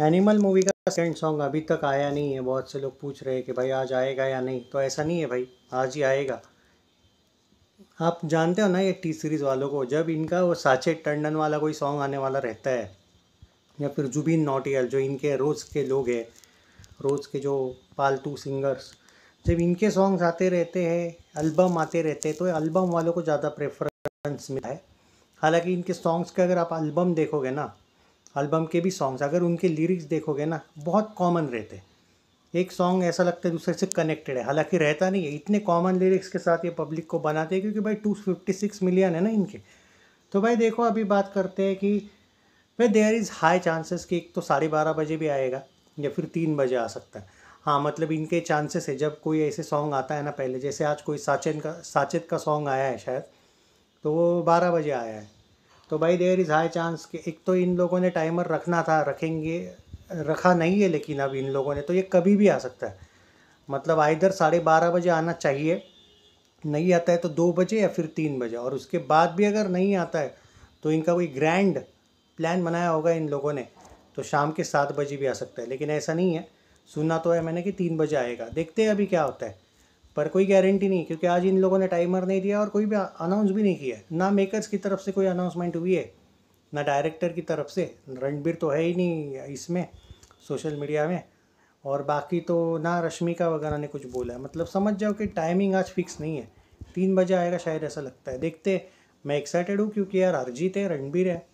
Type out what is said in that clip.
animal movie का second song अभी तक आया नहीं है बहुत से लोग पूछ रहे हैं कि भाई आज आएगा या नहीं तो ऐसा नहीं है भाई आज ही आएगा आप जानते हो ना ये टी सीरीज़ वालों को जब इनका वो साचे टंडन वाला कोई सॉन्ग आने वाला रहता है या फिर जुबिन नोटियल जो इनके रोज़ के लोग हैं रोज़ के जो पालतू सिंगर्स जब इनके सॉन्ग्स आते रहते हैं एल्बम आते रहते हैं तो एल्बम वालों को ज़्यादा प्रेफरेंस मिला है हालांकि इनके सॉन्ग्स के अगर आप एल्बम देखोगे ना एल्बम के भी सॉन्ग्स अगर उनके लिरिक्स देखोगे ना बहुत कॉमन रहते एक सॉन्ग ऐसा लगता है दूसरे से कनेक्टेड है हालांकि रहता नहीं है इतने कॉमन लिरिक्स के साथ ये पब्लिक को बनाते हैं क्योंकि भाई टू फिफ्टी सिक्स मिलियन है ना इनके तो भाई देखो अभी बात करते हैं कि भाई देयर इज़ हाई चांसेस कि एक तो साढ़े बारह बजे भी आएगा या फिर तीन बजे आ सकता है हाँ मतलब इनके चांसेस है जब कोई ऐसे सॉन्ग आता है ना पहले जैसे आज कोई साचेन का साचेत का सॉन्ग आया है शायद तो वो बारह बजे आया है तो भाई देयर इज़ हाई चांस कि एक तो इन लोगों ने टाइमर रखना था रखेंगे रखा नहीं है लेकिन अब इन लोगों ने तो ये कभी भी आ सकता है मतलब आइधर साढ़े बारह बजे आना चाहिए नहीं आता है तो दो बजे या फिर तीन बजे और उसके बाद भी अगर नहीं आता है तो इनका कोई ग्रैंड प्लान बनाया होगा इन लोगों ने तो शाम के सात बजे भी आ सकता है लेकिन ऐसा नहीं है सुना तो है मैंने कि तीन बजे आएगा देखते हैं अभी क्या होता है पर कोई गारंटी नहीं क्योंकि आज इन लोगों ने टाइमर नहीं दिया और कोई भी अनाउंस भी नहीं किया ना मेकर्स की तरफ से कोई अनाउंसमेंट हुई है ना डायरेक्टर की तरफ से रणबीर तो है ही नहीं इसमें सोशल मीडिया में और बाकी तो ना रश्मिका वगैरह ने कुछ बोला है मतलब समझ जाओ कि टाइमिंग आज फिक्स नहीं है तीन बजे आएगा शायद ऐसा लगता है देखते मैं एक्साइटेड हूँ क्योंकि यार अरिजीत है रणबीर है